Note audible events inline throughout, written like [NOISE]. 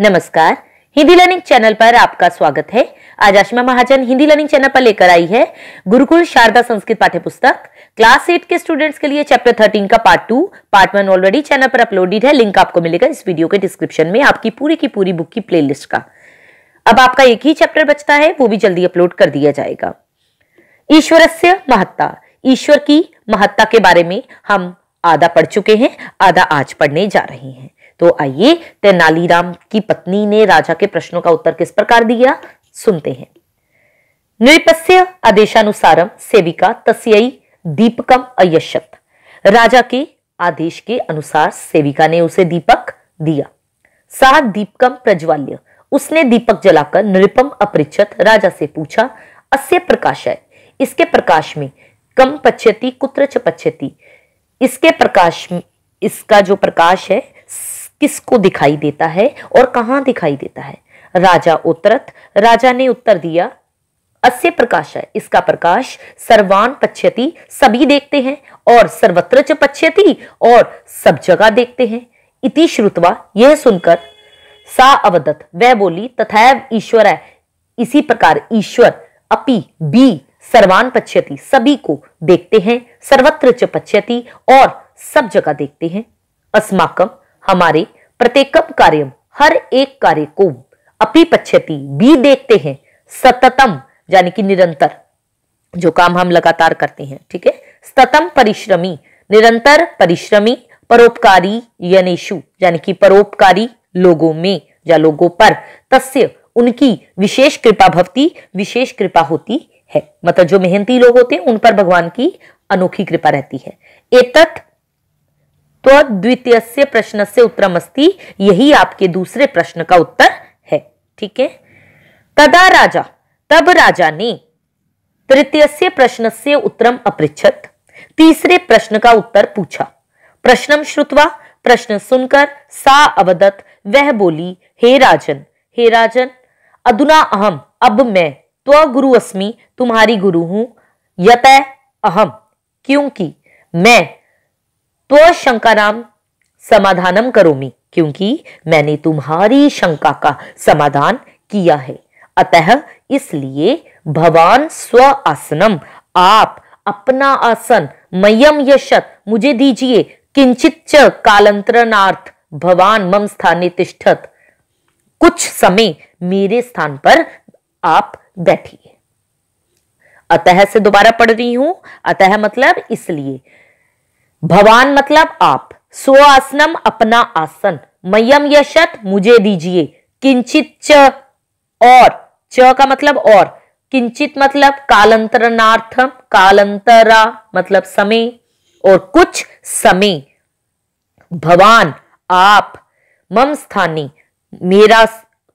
नमस्कार Hindi learning channel पर आपका स्वागत है आज आशिमा महाजन हिंदी लर्निंग चैनल पर लेकर आई है गुरुकुल शारदा संस्कृत पाठ्य पुस्तक क्लास एट के स्टूडेंट्स के लिए चैप्टर थर्टीन का part two part one already channel पर अपलोडेड है लिंक आपको मिलेगा इस वीडियो के डिस्क्रिप्शन में आपकी पूरी की पूरी बुक की प्ले का अब आपका एक ही चैप्टर बचता है वो भी जल्दी अपलोड कर दिया जाएगा ईश्वर से महत्ता ईश्वर की महत्ता के बारे में हम आधा पढ़ चुके हैं आधा आज पढ़ने जा रहे हैं तो आइए तेनालीराम की पत्नी ने राजा के प्रश्नों का उत्तर किस प्रकार दिया सुनते हैं नृपस्य आदेशानुसारम सेविका तस्यई दीपकम अयशत राजा के आदेश के अनुसार सेविका ने उसे दीपक दिया सा दीपकम प्रज्वाल्य उसने दीपक जलाकर नृपम अपरिचत राजा से पूछा अस्य प्रकाश है इसके प्रकाश में कम पच्यती कुत्र पच्यती इसके प्रकाश इसका जो प्रकाश है किसको दिखाई देता है और कहां दिखाई देता है राजा उत्तरत राजा ने उत्तर दिया अस्य प्रकाश है इसका प्रकाश सर्वान पच्यति सभी देखते हैं और सर्वत्र च पच्यति और सब जगह देखते हैं इति श्रुतवा यह सुनकर सा अवदत वह बोली तथैव ईश्वर है इसी प्रकार ईश्वर अपि बी सर्वान पच्यति सभी को देखते हैं सर्वत्र च पच्यति और सब जगह देखते हैं अस्माकम हमारे प्रत्येकम कार्य हर एक कार्य को अपी पच्छति भी देखते हैं सततम यानी कि निरंतर जो काम हम लगातार करते हैं ठीक है सततम परिश्रमी निरंतर परिश्रमी परोपकारी यनेशु यानी कि परोपकारी लोगों में या लोगों पर तस्य उनकी विशेष कृपा भक्ति विशेष कृपा होती है मतलब जो मेहनती लोग होते हैं उन पर भगवान की अनोखी कृपा रहती है एतत तो द्वितीय प्रश्न से उत्तर अस्ति यही आपके दूसरे प्रश्न का उत्तर है ठीक है तदा राजा तब राजा ने तृतीय प्रश्न से उत्तरम अपृछत तीसरे प्रश्न का उत्तर पूछा प्रश्नम श्रुतवा प्रश्न सुनकर सा अवदत वह बोली हे राजन हे राजन अधुना अहम अब मैं त्व गुरु अस्मि तुम्हारी गुरु हूं यत अहम क्योंकि मैं तो शंका नाम समाधानम करोमी क्योंकि मैंने तुम्हारी शंका का समाधान किया है अतः इसलिए भवान स्व आसनम आप अपना आसन मयम यशत मुझे दीजिए किंचित च कालंतरणार्थ मम स्थाने तिष्ठत कुछ समय मेरे स्थान पर आप बैठिए अतः से दोबारा पढ़ रही हूं अतः मतलब इसलिए भवान मतलब आप स्व आसनम अपना आसन मयम यशत मुझे दीजिए किंचित च और च का मतलब और किंचित मतलब कालंतरनार्थम कालंतरा मतलब समय और कुछ समय भवान आप मम स्थानी मेरा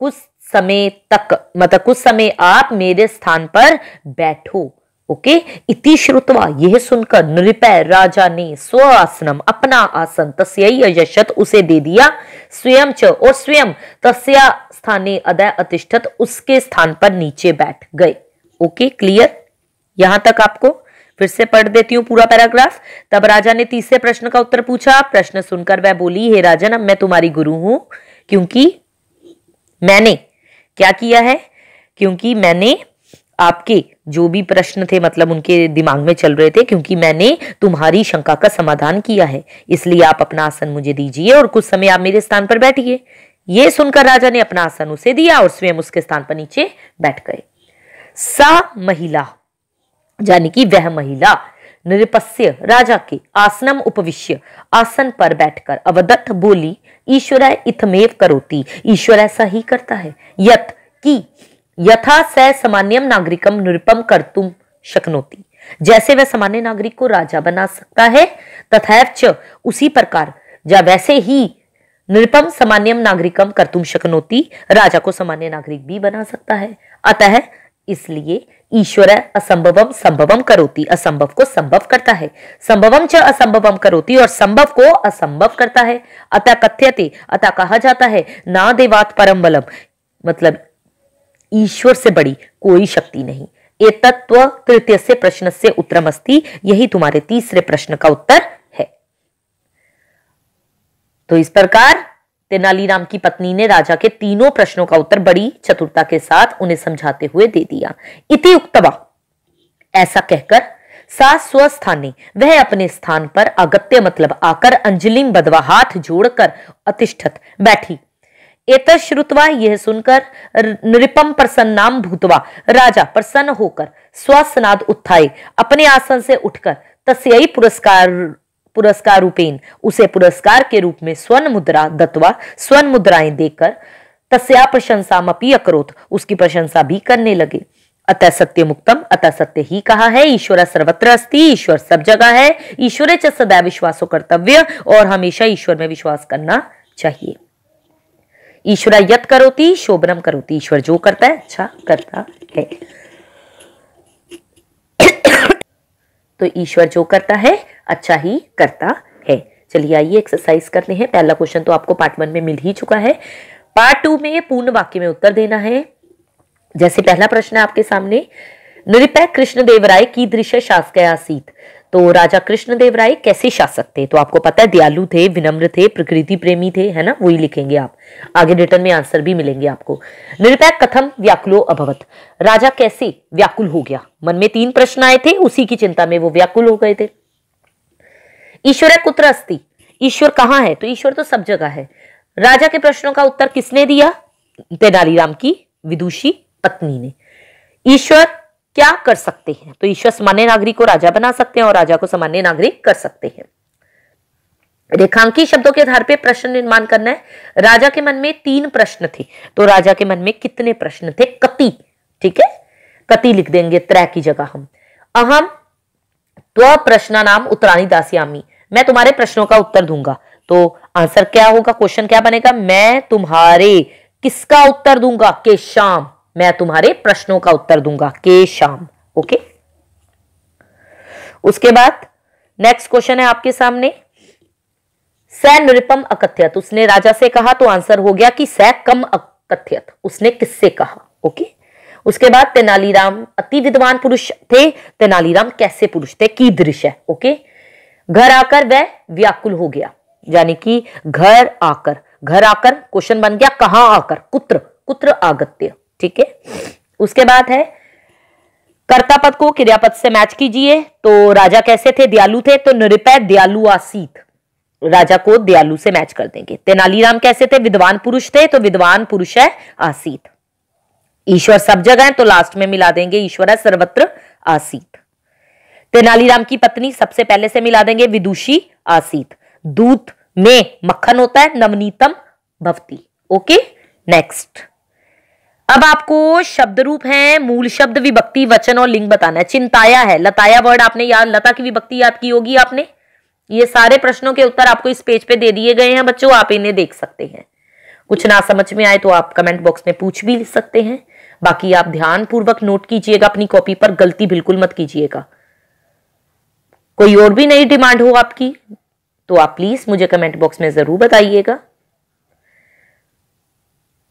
कुछ समय तक मतलब कुछ समय आप मेरे स्थान पर बैठो ओके इति श्रुतवा यह सुनकर नृपय राजा ने स्व आसनम अपना आसन तस्यई अयशत उसे दे दिया स्वयं च और स्वयं तस्या स्थाने अदय अतिष्ठत उसके स्थान पर नीचे बैठ गए ओके क्लियर यहां तक आपको फिर से पढ़ देती हूँ पूरा पैराग्राफ तब राजा ने तीसरे प्रश्न का उत्तर पूछा प्रश्न सुनकर वह बोली हे राजन अब मैं तुम्हारी गुरु हूं क्योंकि मैंने क्या किया है क्योंकि मैंने आपके जो भी प्रश्न थे मतलब उनके दिमाग में चल रहे थे क्योंकि मैंने तुम्हारी शंका का समाधान किया है इसलिए आप अपना आसन मुझे दीजिए और कुछ समय आप मेरे स्थान पर बैठिए ये सुनकर राजा ने अपना आसन उसे दिया और स्वयं उसके स्थान पर नीचे बैठ गए सा महिला यानी कि वह महिला निरपस्य राजा के आसनम उपविश्य आसन पर बैठकर अवदत्त बोली ईश्वर इथमेव करोती ईश्वर ऐसा ही करता है यत की यथा स सामान्यम नागरिकम निरुपम तुम शक्नोती जैसे वह सामान्य नागरिक को राजा बना सकता है तथा उसी प्रकार या वैसे ही निरुपम सामान्यम नागरिकम तुम शक्नोती राजा को सामान्य नागरिक भी बना सकता है अतः इसलिए ईश्वर असंभवम संभवम करोती असंभव को संभव करता है संभवम च असंभवम करोती और संभव को असंभव करता है अतः कथ्यते अतः कहा जाता है ना देवात परम बलम मतलब ईश्वर से बड़ी कोई शक्ति नहीं ए तत्व तृतीय से प्रश्न से उत्तरम अस्ती यही तुम्हारे तीसरे प्रश्न का उत्तर है तो इस प्रकार तेनालीराम की पत्नी ने राजा के तीनों प्रश्नों का उत्तर बड़ी चतुरता के साथ उन्हें समझाते हुए दे दिया इति उक्तवा ऐसा कहकर सास स्वस्थाने वह अपने स्थान पर अगत्य मतलब आकर अंजलिम बदवा हाथ जोड़कर अतिष्ठत बैठी एतर श्रुतवा यह सुनकर नृपम प्रसन्न नाम भूतवा राजा प्रसन्न होकर स्वस्नाद उत्थाए अपने आसन से उठकर तस्यई पुरस्कार पुरस्कार रूपेन उसे पुरस्कार के रूप में स्वर्ण मुद्रा दत्वा स्वर्ण मुद्राएं देकर तस्या प्रशंसा मपी अकरोत उसकी प्रशंसा भी करने लगे अतः सत्य मुक्तम अतः सत्य ही कहा है ईश्वर सर्वत्र अस्ति ईश्वर सब जगह है ईश्वर च सदा विश्वासो कर्तव्य और हमेशा ईश्वर में विश्वास करना चाहिए ईश्वरा यत करोती शोभनम करोती ईश्वर जो करता है अच्छा करता है [COUGHS] तो ईश्वर जो करता है अच्छा ही करता है चलिए आइए एक्सरसाइज करते हैं पहला क्वेश्चन तो आपको पार्ट वन में मिल ही चुका है पार्ट टू में पूर्ण वाक्य में उत्तर देना है जैसे पहला प्रश्न है आपके सामने नृपय कृष्णदेव राय की दृश्य शासकया तो राजा कृष्णदेव राय कैसे शासक थे तो आपको पता है दयालु थे विनम्र थे प्रकृति प्रेमी थे है ना वही लिखेंगे आप आगे रिटर्न में आंसर भी मिलेंगे आपको निरपैक कथम व्याकुलो अभवत राजा कैसे व्याकुल हो गया मन में तीन प्रश्न आए थे उसी की चिंता में वो व्याकुल हो गए थे ईश्वर कुत्र अस्थि ईश्वर कहाँ है तो ईश्वर तो सब जगह है राजा के प्रश्नों का उत्तर किसने दिया तेनालीराम की विदुषी पत्नी ने ईश्वर क्या कर सकते हैं तो ईश्वर सामान्य नागरिक को राजा बना सकते हैं और राजा को सामान्य नागरिक कर सकते हैं रेखांकी शब्दों के आधार पर प्रश्न निर्माण करना है राजा के मन में तीन प्रश्न थे तो राजा के मन में कितने प्रश्न थे कति ठीक है कति लिख देंगे त्रय की जगह हम अहम त्व प्रश्न नाम उत्तराणी दासियामी मैं तुम्हारे प्रश्नों का उत्तर दूंगा तो आंसर क्या होगा क्वेश्चन क्या बनेगा मैं तुम्हारे किसका उत्तर दूंगा के शाम मैं तुम्हारे प्रश्नों का उत्तर दूंगा के शाम ओके उसके बाद नेक्स्ट क्वेश्चन है आपके सामने सै निरुपम अकथ्यत उसने राजा से कहा तो आंसर हो गया कि सै कम अकथ्यत उसने किससे कहा ओके उसके बाद तेनालीराम अति विद्वान पुरुष थे तेनालीराम कैसे पुरुष थे की दृश्य ओके घर आकर वह व्याकुल हो गया यानी कि घर आकर घर आकर क्वेश्चन बन गया कहां आकर कुत्र कुत्र आगत्य ठीक है उसके बाद है कर्ता पद को क्रियापद से मैच कीजिए तो राजा कैसे थे दयालु थे तो नृपय दयालु आसीत राजा को दयालु से मैच कर देंगे तेनालीराम कैसे थे विद्वान पुरुष थे तो विद्वान पुरुष है आसीत ईश्वर सब जगह है तो लास्ट में मिला देंगे ईश्वर है सर्वत्र आसीत तेनालीराम की पत्नी सबसे पहले से मिला देंगे विदुषी आसीत दूत में मक्खन होता है नवनीतम भवती ओके नेक्स्ट अब आपको शब्द रूप है मूल शब्द विभक्ति वचन और लिंग बताना है चिंताया है लताया वर्ड आपने याद लता की विभक्ति याद की होगी आपने ये सारे प्रश्नों के उत्तर आपको इस पेज पे दे दिए गए हैं बच्चों आप इन्हें देख सकते हैं कुछ ना समझ में आए तो आप कमेंट बॉक्स में पूछ भी सकते हैं बाकी आप ध्यान पूर्वक नोट कीजिएगा अपनी कॉपी पर गलती बिल्कुल मत कीजिएगा कोई और भी नई डिमांड हो आपकी तो आप प्लीज मुझे कमेंट बॉक्स में जरूर बताइएगा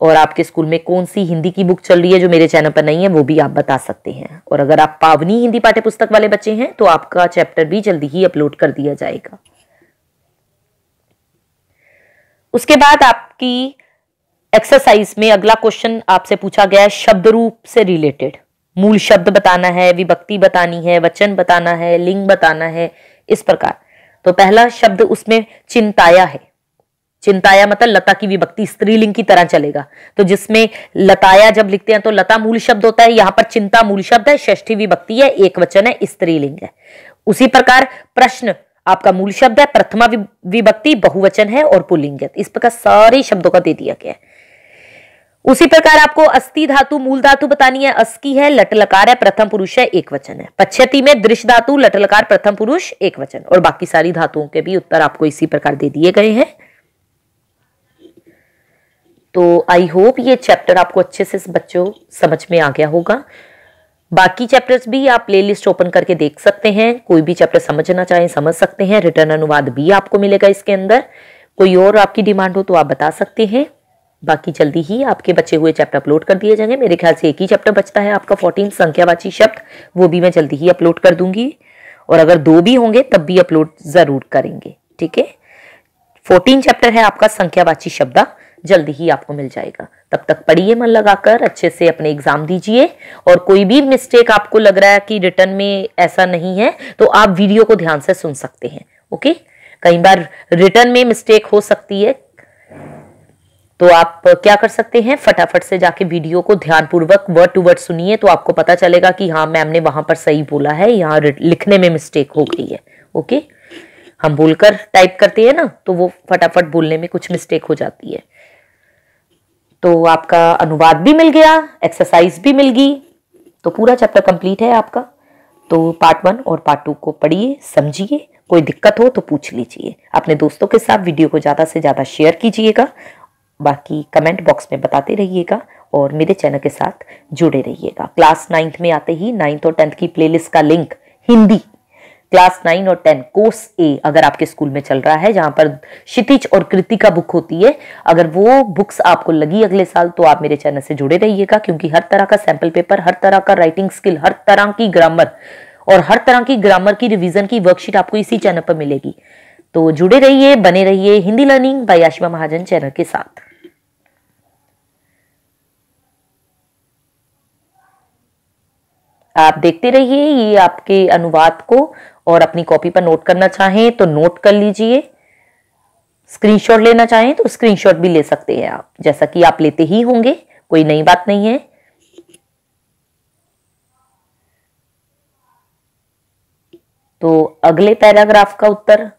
और आपके स्कूल में कौन सी हिंदी की बुक चल रही है जो मेरे चैनल पर नहीं है वो भी आप बता सकते हैं और अगर आप पावनी हिंदी पाठ्य पुस्तक वाले बच्चे हैं तो आपका चैप्टर भी जल्दी ही अपलोड कर दिया जाएगा उसके बाद आपकी एक्सरसाइज में अगला क्वेश्चन आपसे पूछा गया है शब्द रूप से रिलेटेड मूल शब्द बताना है विभक्ति बतानी है वचन बताना है लिंग बताना है इस प्रकार तो पहला शब्द उसमें चिंताया है चिंताया मतलब लता की विभक्ति स्त्रीलिंग की तरह चलेगा तो जिसमें लताया जब लिखते हैं तो लता मूल शब्द होता है यहाँ पर चिंता मूल शब्द है षष्ठी विभक्ति है एक वचन है स्त्रीलिंग है उसी प्रकार प्रश्न आपका मूल शब्द है प्रथमा विभक्ति बहुवचन है और पुलिंग है इस प्रकार सारे शब्दों का दे दिया गया है उसी प्रकार आपको अस्थि धातु मूल धातु बतानी है अस्की है लटलकार है प्रथम पुरुष है एक वचन है पच्छती में दृश्य धातु लटलकार प्रथम पुरुष एक वचन और बाकी सारी धातुओं के भी उत्तर आपको इसी प्रकार दे दिए गए हैं तो आई होप ये चैप्टर आपको अच्छे से बच्चों समझ में आ गया होगा बाकी चैप्टर्स भी आप प्ले लिस्ट ओपन करके देख सकते हैं कोई भी चैप्टर समझना चाहें समझ सकते हैं रिटर्न अनुवाद भी आपको मिलेगा इसके अंदर कोई और आपकी डिमांड हो तो आप बता सकते हैं बाकी जल्दी ही आपके बचे हुए चैप्टर अपलोड कर दिए जाएंगे मेरे ख्याल से एक ही चैप्टर बचता है आपका फोर्टीन संख्यावाची शब्द वो भी मैं जल्दी ही अपलोड कर दूंगी और अगर दो भी होंगे तब भी अपलोड ज़रूर करेंगे ठीक है फोर्टीन चैप्टर है आपका संख्यावाची शब्दा जल्द ही आपको मिल जाएगा तब तक पढ़िए मन लगाकर अच्छे से अपने एग्जाम दीजिए और कोई भी मिस्टेक आपको लग रहा है कि रिटर्न में ऐसा नहीं है तो आप वीडियो को ध्यान से सुन सकते हैं ओके कई बार रिटर्न में मिस्टेक हो सकती है तो आप क्या कर सकते हैं फटाफट से जाके वीडियो को ध्यानपूर्वक वर्ड टू वर्ड सुनिए तो आपको पता चलेगा कि हाँ मैम ने वहां पर सही बोला है यहाँ लिखने में मिस्टेक हो गई है ओके हम बोलकर टाइप करते हैं ना तो वो फटाफट बोलने में कुछ मिस्टेक हो जाती है तो आपका अनुवाद भी मिल गया एक्सरसाइज भी मिल गई तो पूरा चैप्टर कंप्लीट है आपका तो पार्ट वन और पार्ट टू को पढ़िए समझिए कोई दिक्कत हो तो पूछ लीजिए अपने दोस्तों के साथ वीडियो को ज़्यादा से ज़्यादा शेयर कीजिएगा बाकी कमेंट बॉक्स में बताते रहिएगा और मेरे चैनल के साथ जुड़े रहिएगा क्लास नाइन्थ में आते ही नाइन्थ और टेंथ की प्लेलिस्ट का लिंक हिंदी क्लास नाइन और टेन कोर्स ए अगर आपके स्कूल में चल रहा है जहां पर क्षितिज और कृति का बुक होती है अगर वो बुक्स आपको लगी अगले साल तो आप मेरे चैनल से जुड़े रहिएगा क्योंकि हर तरह का सैंपल पेपर हर तरह का राइटिंग स्किल हर तरह की ग्रामर और हर तरह की ग्रामर की रिविजन की वर्कशीट आपको इसी चैनल पर मिलेगी तो जुड़े रहिए बने रहिए Hindi learning by Ashima Mahajan channel के साथ आप देखते रहिए ये आपके अनुवाद को और अपनी कॉपी पर नोट करना चाहें तो नोट कर लीजिए स्क्रीनशॉट लेना चाहें तो स्क्रीनशॉट भी ले सकते हैं आप जैसा कि आप लेते ही होंगे कोई नई बात नहीं है तो अगले पैराग्राफ का उत्तर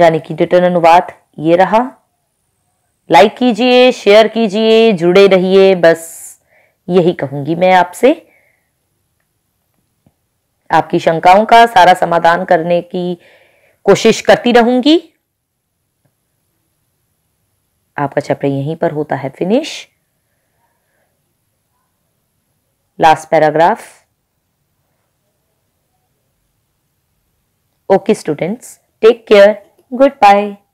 यानी कि रिटर्न अनुवाद ये रहा लाइक कीजिए शेयर कीजिए जुड़े रहिए बस यही कहूंगी मैं आपसे आपकी शंकाओं का सारा समाधान करने की कोशिश करती रहूंगी आपका चैप्टर यहीं पर होता है finish last paragraph okay students take care good bye